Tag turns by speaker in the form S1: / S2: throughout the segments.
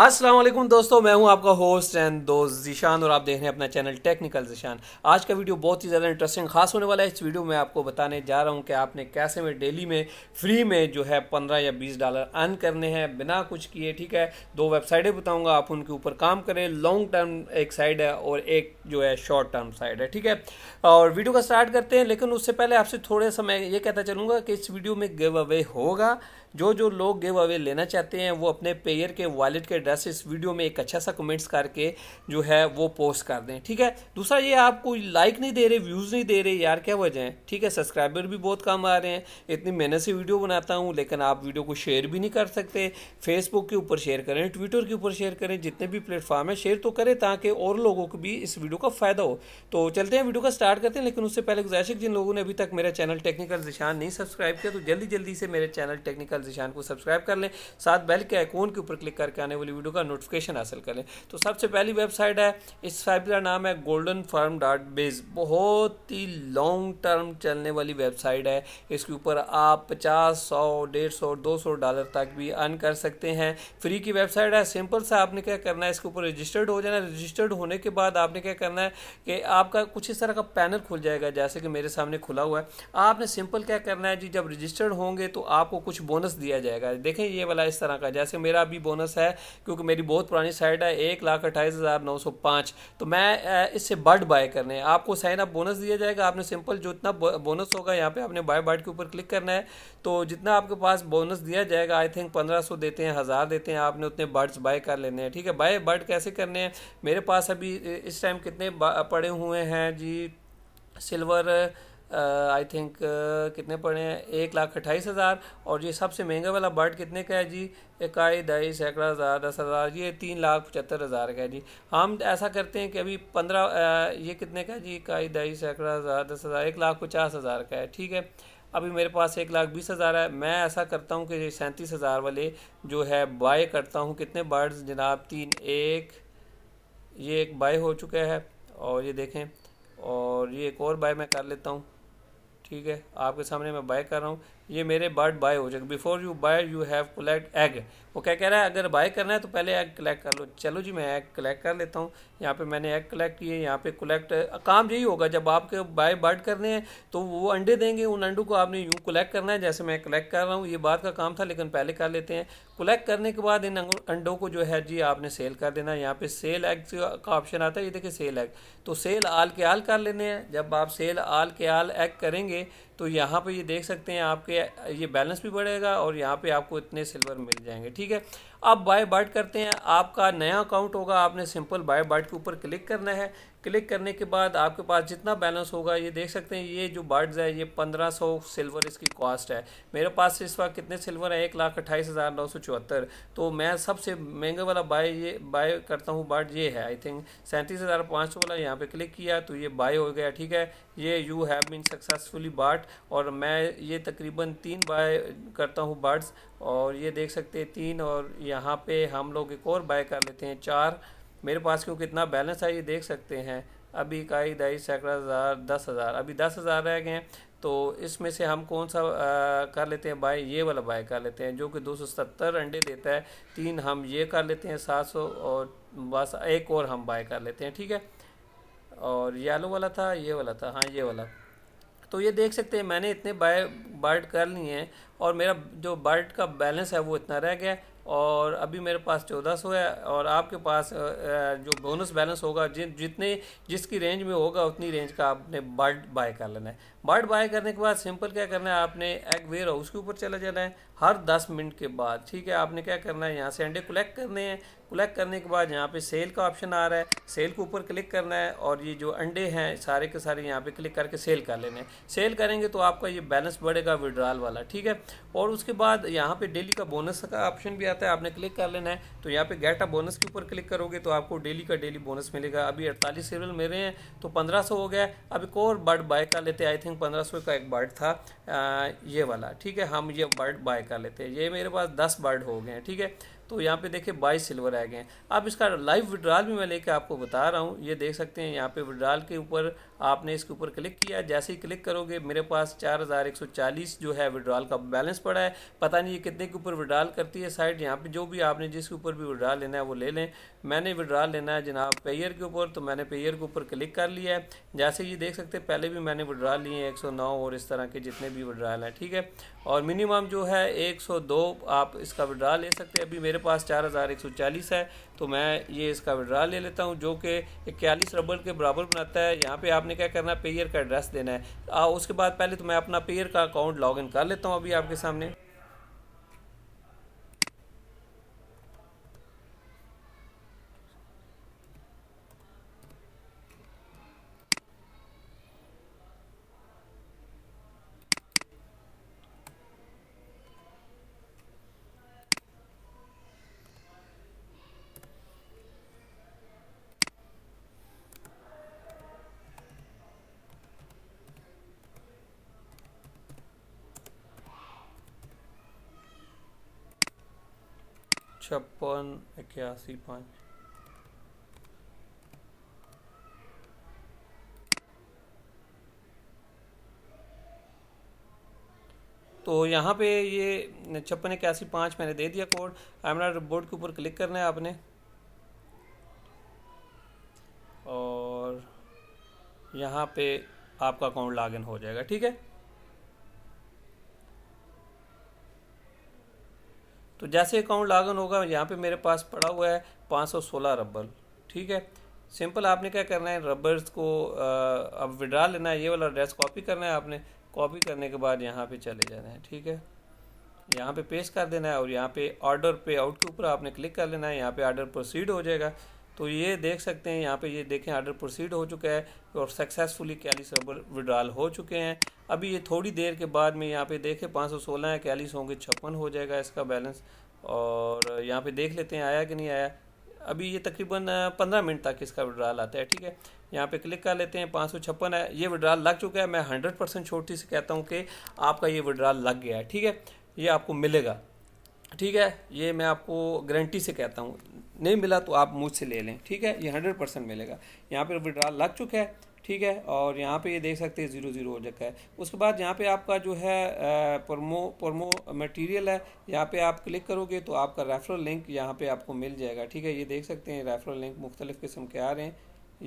S1: अस्सलाम वालेकुम दोस्तों मैं हूं आपका होस्ट एंड दोस्त जीशान और आप देख रहे हैं अपना चैनल टेक्निकल जीशान आज का वीडियो बहुत ही ज़्यादा इंटरेस्टिंग खास होने वाला है इस वीडियो में आपको बताने जा रहा हूं कि आपने कैसे में डेली में फ्री में जो है पंद्रह या बीस डॉलर अर्न करने हैं बिना कुछ किए ठीक है दो वेबसाइटें बताऊँगा आप उनके ऊपर काम करें लॉन्ग टर्म एक साइड है और एक जो है शॉर्ट टर्म साइड है ठीक है और वीडियो का स्टार्ट करते हैं लेकिन उससे पहले आपसे थोड़े सा मैं ये कहता चलूँगा कि इस वीडियो में गिव अवे होगा जो जो लोग गिव अवे लेना चाहते हैं वो अपने पेयर के वॉलेट के एड्रेस इस वीडियो में एक अच्छा सा कमेंट्स करके जो है वो पोस्ट कर दें ठीक है दूसरा ये कोई लाइक नहीं दे रहे व्यूज़ नहीं दे रहे यार क्या वजह है ठीक है सब्सक्राइबर भी बहुत कम आ रहे हैं इतनी मेहनत से वीडियो बनाता हूँ लेकिन आप वीडियो को शेयर भी नहीं कर सकते फेसबुक के ऊपर शेयर करें ट्विटर के ऊपर शेयर करें जितने भी प्लेटफॉर्म है शेयर तो करें ताकि और लोगों को भी इस वीडियो का फ़ायदा हो तो चलते हैं वीडियो का स्टार्ट करते हैं लेकिन उससे पहले गुजारिश है जिन लोगों ने अभी तक मेरा चैनल टेक्निकल निशान नहीं सब्सक्राइब किया तो जल्दी जल्दी से मेरे चैनल टेक्निकल निशान को सब्सक्राइब कर लें साथ बेल के आइकॉन के ऊपर क्लिक करके आने वाली वाली वीडियो का नोटिफिकेशन हासिल करें तो सबसे पहली वेबसाइट है इस साइट का नाम है गोल्डन फार्म डॉट बेज बहुत ही लॉन्ग टर्म चलने वाली वेबसाइट है इसके ऊपर आप पचास सौ डेढ़ सौ दो सौ डॉलर तक भी अर्न कर सकते हैं फ्री की वेबसाइट है सिंपल सा आपने क्या करना है इसके ऊपर रजिस्टर्ड हो जाना रजिस्टर्ड होने के बाद आपने क्या करना है कि आपका कुछ इस तरह का पैनल खुल जाएगा जैसे कि मेरे सामने खुला हुआ है आपने सिंपल क्या करना है जी जब रजिस्टर्ड होंगे तो आपको कुछ बोनस दिया जाएगा देखें ये वाला इस तरह का जैसे मेरा अभी बोनस है क्योंकि मेरी बहुत पुरानी साइट है एक लाख अट्ठाईस हज़ार नौ सौ पाँच तो मैं इससे बर्ड बाय करने हैं आपको साइन अप बोनस दिया जाएगा आपने सिंपल जो इतना बोनस होगा यहाँ पे आपने बाय बर्ड के ऊपर क्लिक करना है तो जितना आपके पास बोनस दिया जाएगा आई थिंक पंद्रह सौ देते हैं हज़ार देते हैं आपने उतने बर्ड्स बाय कर लेने हैं ठीक है बाय बर्ड कैसे करने हैं मेरे पास अभी इस टाइम कितने पड़े हुए हैं जी सिल्वर आई थिंक कितने पड़े हैं एक लाख अट्ठाईस हज़ार और ये सबसे महंगा वाला बर्ड कितने का है जी इकाई दाई सैकड़ा हज़ार दस हज़ार ये तीन लाख पचहत्तर हज़ार का है जी हम ऐसा करते हैं कि अभी पंद्रह ये कितने का है जी इकाई दाई सैकड़ा हज़ार दस हज़ार एक लाख पचास हज़ार का है ठीक है अभी मेरे पास एक लाख बीस हज़ार है मैं ऐसा करता हूँ कि सैंतीस हज़ार वाले जो है बाय करता हूँ कितने बर्ड्स जनाब तीन एक ये एक बाय हो चुका है और ये देखें और ये एक और बाय मैं कर लेता हूँ ठीक है आपके सामने मैं बाय कर रहा हूँ ये मेरे बर्ड बाय हो जाएगा before you buy you have collect egg वो क्या कह रहा है अगर बाय करना है तो पहले एग कलेक्ट कर लो चलो जी मैं एग कलेक्ट कर लेता हूँ यहाँ पे मैंने एग कलेक्ट किए यहाँ पे कलेक्ट काम यही होगा जब आपके बाय बर्ड करने हैं तो वो अंडे देंगे उन अंडों को आपने यूँ कलेक्ट करना है जैसे मैं कलेक्ट कर रहा हूँ ये बात का काम था लेकिन पहले कर लेते हैं कलेक्ट करने के बाद इन अंडों को जो है जी आपने सेल कर देना यहाँ पे सेल एग का ऑप्शन आता है ये देखिए सेल एग तो सेल आल के आल कर लेने हैं जब आप सेल आल के आल एग करेंगे तो यहाँ पे ये देख सकते हैं आपके ये बैलेंस भी बढ़ेगा और यहाँ पे आपको इतने सिल्वर मिल जाएंगे ठीक है अब बाय बर्ड करते हैं आपका नया अकाउंट होगा आपने सिंपल बाय बर्ड के ऊपर क्लिक करना है क्लिक करने के बाद आपके पास जितना बैलेंस होगा ये देख सकते हैं ये जो बर्ड्स है ये पंद्रह सौ सिल्वर इसकी कॉस्ट है मेरे पास इस वक्त कितने सिल्वर है एक लाख अट्ठाईस हज़ार नौ सौ चौहत्तर तो मैं सबसे महंगे वाला बाय ये बाय करता हूँ बर्ड ये है आई थिंक सैंतीस हज़ार पाँच सौ वाला यहाँ पर क्लिक किया तो ये बाय हो गया ठीक है ये यू हैव बीन सक्सेसफुली बाट और मैं ये तकरीबन तीन बाय करता हूँ बर्ड्स और ये देख सकते हैं तीन और यहाँ पे हम लोग एक और बाय कर लेते हैं चार मेरे पास क्यों कितना बैलेंस है ये देख सकते हैं अभी इकाई दाई सैकड़ा हज़ार दस हज़ार अभी दस हज़ार रह गए हैं तो इसमें से हम कौन सा आ, कर लेते हैं बाय ये वाला बाय कर लेते हैं जो कि दो सौ सत्तर अंडे देता है तीन हम ये कर लेते हैं सात सौ और बस एक और हम बाय कर लेते हैं ठीक है और येलो वाला था ये वाला था हाँ ये वाला तो ये देख सकते हैं मैंने इतने बाय बर्ड कर लिए हैं और मेरा जो बर्ड का बैलेंस है वो इतना रह गया और अभी मेरे पास चौदह सौ है और आपके पास जो बोनस बैलेंस होगा जिन जितने जिसकी रेंज में होगा उतनी रेंज का आपने बर्ड बाय कर लेना है बर्ड बाय करने के बाद सिंपल क्या करना है आपने एग वेयर हाउस के ऊपर चला जाना है हर दस मिनट के बाद ठीक है आपने क्या करना है यहाँ से अंडे कलेक्ट करने हैं कलेक्ट करने के बाद यहाँ पे सेल का ऑप्शन आ रहा है सेल के ऊपर क्लिक करना है और ये जो अंडे हैं सारे के सारे यहाँ पे क्लिक करके सेल कर लेने हैं सेल करेंगे तो आपका ये बैलेंस बढ़ेगा विड्रॉल वाला ठीक है और उसके बाद यहाँ पे डेली का बोनस का ऑप्शन भी आता है आपने क्लिक कर लेना है तो यहाँ पे गैटा बोनस के ऊपर क्लिक करोगे तो आपको डेली का डेली बोनस मिलेगा अभी अड़तालीस सीरियल मेरे हैं तो पंद्रह हो गया अब एक और बर्ड बाय कर लेते आई थिंक पंद्रह का एक बर्ड था ये वाला ठीक है हम ये बर्ड बाय कर लेते हैं ये मेरे पास दस बर्ड हो गए हैं ठीक है तो यहाँ पे देखिए बाईस सिल्वर आ गए हैं अब इसका लाइव विड्रॉल भी मैं लेके आपको बता रहा हूँ ये देख सकते हैं यहाँ पे विड्रॉल के ऊपर आपने इसके ऊपर क्लिक किया जैसे ही क्लिक करोगे मेरे पास चार हज़ार एक सौ चालीस जो है विड्रॉल का बैलेंस पड़ा है पता नहीं ये कितने के ऊपर विड्रॉल करती है साइड यहाँ पे जो भी आपने जिसके ऊपर भी विड्रॉल लेना है वो ले लें मैंने विड्रा लेना है जनाब पेयर के ऊपर तो मैंने पेयर के ऊपर क्लिक कर लिया है जैसे ये देख सकते हैं पहले भी मैंने विड्रा लिए हैं एक सौ नौ और इस तरह के जितने भी विड्राल हैं ठीक है और मिनिमम जो है एक सौ दो आप इसका विड्रा ले सकते हैं अभी मेरे पास चार हज़ार एक सौ चालीस है तो मैं ये इसका विड्रा ले लेता हूँ जो कि इक्यालीस रबल के बराबर बनाता है यहाँ पर आपने क्या करना है पेयर का एड्रेस देना है आ, उसके बाद पहले तो मैं अपना पेयर का अकाउंट लॉग कर लेता हूँ अभी आपके सामने छप्पन इक्यासी पाँच तो यहाँ पे ये छप्पन इक्यासी पाँच मैंने दे दिया कोड एमनाट बोर्ड के ऊपर क्लिक करना है आपने और यहाँ पे आपका अकाउंट लॉगिन हो जाएगा ठीक है तो जैसे अकाउंट लागन होगा यहाँ पे मेरे पास पड़ा हुआ है 516 रबर ठीक है सिंपल आपने क्या करना है रबर्स को आ, अब विड्रा लेना है ये वाला एड्रेस कॉपी करना है आपने कॉपी करने के बाद यहाँ पे चले जाना है ठीक है यहाँ पे पेश कर देना है और यहाँ पे ऑर्डर पे आउट के ऊपर आपने क्लिक कर लेना है यहाँ पे ऑर्डर प्रोसीड हो जाएगा तो ये देख सकते हैं यहाँ पे ये देखें ऑर्डर प्रोसीड हो चुका है और सक्सेसफुली कैलिस रबर विड्रॉल हो चुके हैं अभी ये थोड़ी देर के बाद में यहाँ पे देखें पाँच सौ सोलह इक्यालीस होंगे छप्पन हो जाएगा इसका बैलेंस और यहाँ पे देख लेते हैं आया कि नहीं आया अभी ये तकरीबन पंद्रह मिनट तक इसका विड्राल आता है ठीक है यहाँ पे क्लिक कर लेते हैं पाँच सौ छप्पन है ये विड्राल लग चुका है मैं हंड्रेड परसेंट छोटी से कहता हूँ कि आपका ये विड्राल लग गया है ठीक है ये आपको मिलेगा ठीक है ये मैं आपको गारंटी से कहता हूँ नहीं मिला तो आप मुझसे ले लें ठीक है ये हंड्रेड परसेंट मिलेगा यहाँ पर विड्राल लग चुका है ठीक है और यहाँ पे ये देख सकते हैं ज़ीरो ज़ीरो हो जाता है उसके बाद यहाँ पे आपका जो है प्रोमो प्रोमो मटेरियल है यहाँ पे आप क्लिक करोगे तो आपका रेफरल लिंक यहाँ पे आपको मिल जाएगा ठीक है ये देख सकते हैं रेफरल लिंक मुख्तलिफ़ किस्म के आ रहे हैं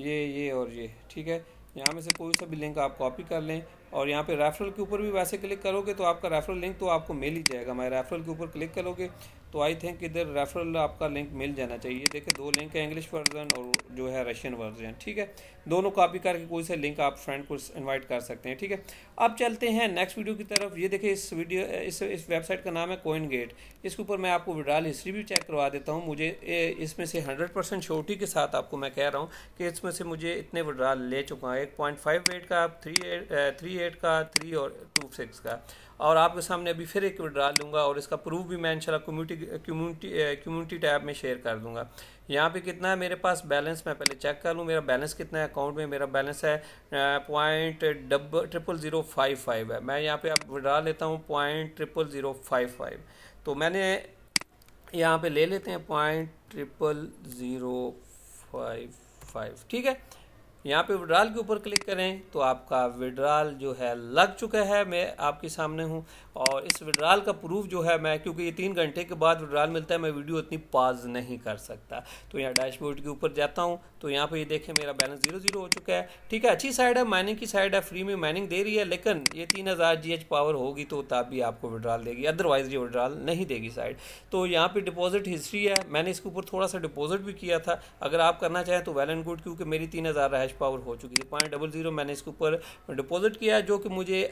S1: ये ये और ये ठीक है यहाँ में से कोई सा भी लिंक आप कॉपी कर लें और यहाँ पे रेफरल के ऊपर भी वैसे क्लिक करोगे तो आपका रेफरल लिंक तो आपको मिल ही जाएगा मैं रेफरल के ऊपर क्लिक करोगे तो आई थिंक इधर रेफरल आपका लिंक मिल जाना चाहिए देखिए दो लिंक है इंग्लिश वर्जन और जो है रशियन वर्जन ठीक है दोनों कॉपी करके कोई से लिंक आप फ्रेंड को इन्वाइट कर सकते हैं ठीक है अब चलते हैं नेक्स्ट वीडियो की तरफ ये देखिए इस वीडियो इस इस वेबसाइट का नाम है कोइन गेट इसके ऊपर मैं आपको विड्राल हिस्ट्री भी चेक करवा देता हूँ मुझे इसमें से हंड्रेड परसेंट श्योरिटी के साथ आपको मैं कह रहा हूँ कि इसमें से मुझे इतने विड्राल ले चुका हूँ एक पॉइंट फाइव एट का थ्री थ्री थ्री एट का थ्री और टू सिक्स का और आपके सामने अभी फिर एक विड्रा दूंगा और इसका प्रूफ भी मैं इंशाल्लाह कम्यूनिटी कम्यूनिटी कम्यूनिटी टैब में शेयर कर दूंगा यहाँ पे कितना है मेरे पास बैलेंस मैं पहले चेक कर लूँ मेरा बैलेंस कितना है अकाउंट में मेरा बैलेंस है पॉइंट डब ट्रिपल ज़ीरो फाइव फाइव है मैं यहाँ पे आप विड्रा लेता हूँ point triple zero five five तो मैंने यहाँ पे ले लेते हैं point triple zero five five ठीक है यहाँ पे विड्राल के ऊपर क्लिक करें तो आपका विड्राल जो है लग चुका है मैं आपके सामने हूँ और इस विड्राल का प्रूफ जो है मैं क्योंकि ये तीन घंटे के बाद विड्राल मिलता है मैं वीडियो इतनी पाज नहीं कर सकता तो यहाँ डैशबोर्ड के ऊपर जाता हूँ तो यहाँ पर ये देखें मेरा बैलेंस जीरो जीरो हो चुका है ठीक है अच्छी साइड है माइनिंग की साइड है फ्री में माइनिंग दे रही है लेकिन ये तीन हज़ार जी एच पावर होगी तो तब भी आपको विड्राल देगी अदरवाइज़ ये विड्राल नहीं देगी साइड तो यहाँ पर डिपॉजिट हिस्ट्री है मैंने इसके ऊपर थोड़ा सा डिपॉजिट भी किया था अगर आप करना चाहें तो वेल एंड गुड क्योंकि मेरी तीन हज़ार पावर हो चुकी है पॉइंट डबल ज़ीरो मैंने इसके ऊपर डिपॉजिट किया जो कि मुझे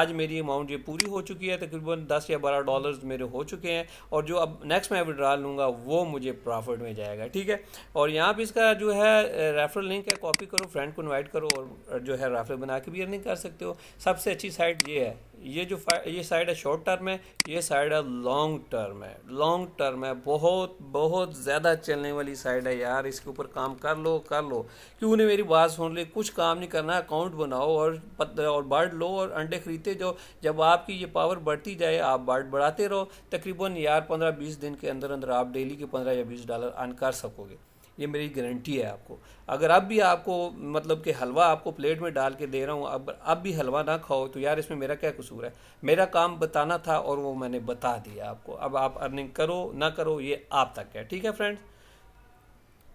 S1: आज मेरी अमाउंट ये पूरी हो चुकी है तकरीबन दस या बारह डॉलर मेरे हो चुके हैं और जो अब नेक्स्ट मैं विड्रा लूँगा वो मुझे प्रॉफिट में जाएगा ठीक है और यहाँ पर इसका जो है रेफरल लिंक है कॉपी करो फ्रेंड को इन्वाइट करो और जो है रेफरल बना के भी अर्निंग कर सकते हो सबसे अच्छी साइट ये है ये जो ये साइड है शॉर्ट टर्म है ये साइड है लॉन्ग टर्म है लॉन्ग टर्म है बहुत बहुत ज़्यादा चलने वाली साइड है यार इसके ऊपर काम कर लो कर लो क्यों ने मेरी बात सुन ली कुछ काम नहीं करना अकाउंट बनाओ और और बढ़ लो और अंडे खरीदते जाओ जब आपकी ये पावर बढ़ती जाए आप बाढ़ बढ़ाते रहो तकरीबन यार पंद्रह बीस दिन के अंदर अंदर आप डेली के पंद्रह या बीस डॉलर अन कर सकोगे ये मेरी गारंटी है आपको अगर अब भी आपको मतलब कि हलवा आपको प्लेट में डाल के दे रहा हूँ अब अब भी हलवा ना खाओ तो यार इसमें मेरा क्या कसूर है मेरा काम बताना था और वो मैंने बता दिया आपको अब आप अर्निंग करो ना करो ये आप तक है ठीक है फ्रेंड्स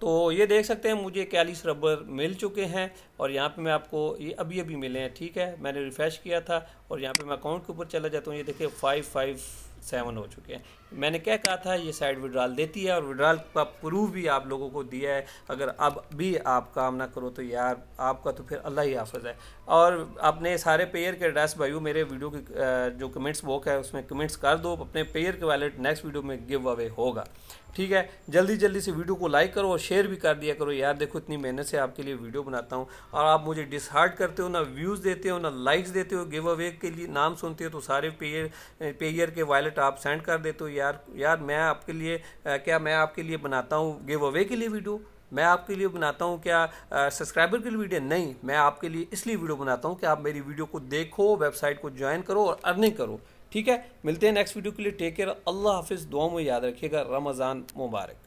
S1: तो ये देख सकते हैं मुझे इकतालीस रबर मिल चुके हैं और यहाँ पे मैं आपको ये अभी अभी मिले हैं ठीक है मैंने रिफ़्रेश किया था और यहाँ पे मैं अकाउंट के ऊपर चला जाता हूँ ये देखिए फाइव फाइव सेवन हो चुके हैं मैंने क्या कहा था ये साइड विड्रॉल देती है और विड्रॉल का प्रूफ भी आप लोगों को दिया है अगर अब भी आप काम ना करो तो यार आपका तो फिर अल्लाह ही हाफज है और अपने सारे पेयर के एड्रेस भाई मेरे वीडियो की जो कमेंट्स बॉक है उसमें कमेंट्स कर दो अपने पेयर के वैलेट नेक्स्ट वीडियो में गिव अवे होगा ठीक है जल्दी जल्दी से वीडियो को लाइक करो और शेयर भी कर दिया करो यार देखो इतनी मेहनत से आपके लिए वीडियो बनाता हूँ और आप मुझे डिसहार्ट करते हो ना व्यूज़ देते हो ना लाइक्स देते हो गिव अवे के लिए नाम सुनते हो तो सारे पेयर पेयर के वैलेट आप सेंड कर देते हो यार यार यार मैं आपके लिए क्या मैं आपके लिए बनाता हूँ गिव अवे के लिए वीडियो मैं आपके लिए बनाता हूँ क्या सब्सक्राइबर के लिए वीडियो नहीं मैं आपके लिए इसलिए वीडियो बनाता हूँ कि आप मेरी वीडियो को देखो वेबसाइट को ज्वाइन करो और अर्निंग करो ठीक है मिलते हैं नेक्स्ट वीडियो के लिए टेक केयर अल्लाह हाफिज़ दुआ में याद रखिएगा रमज़ान मुबारक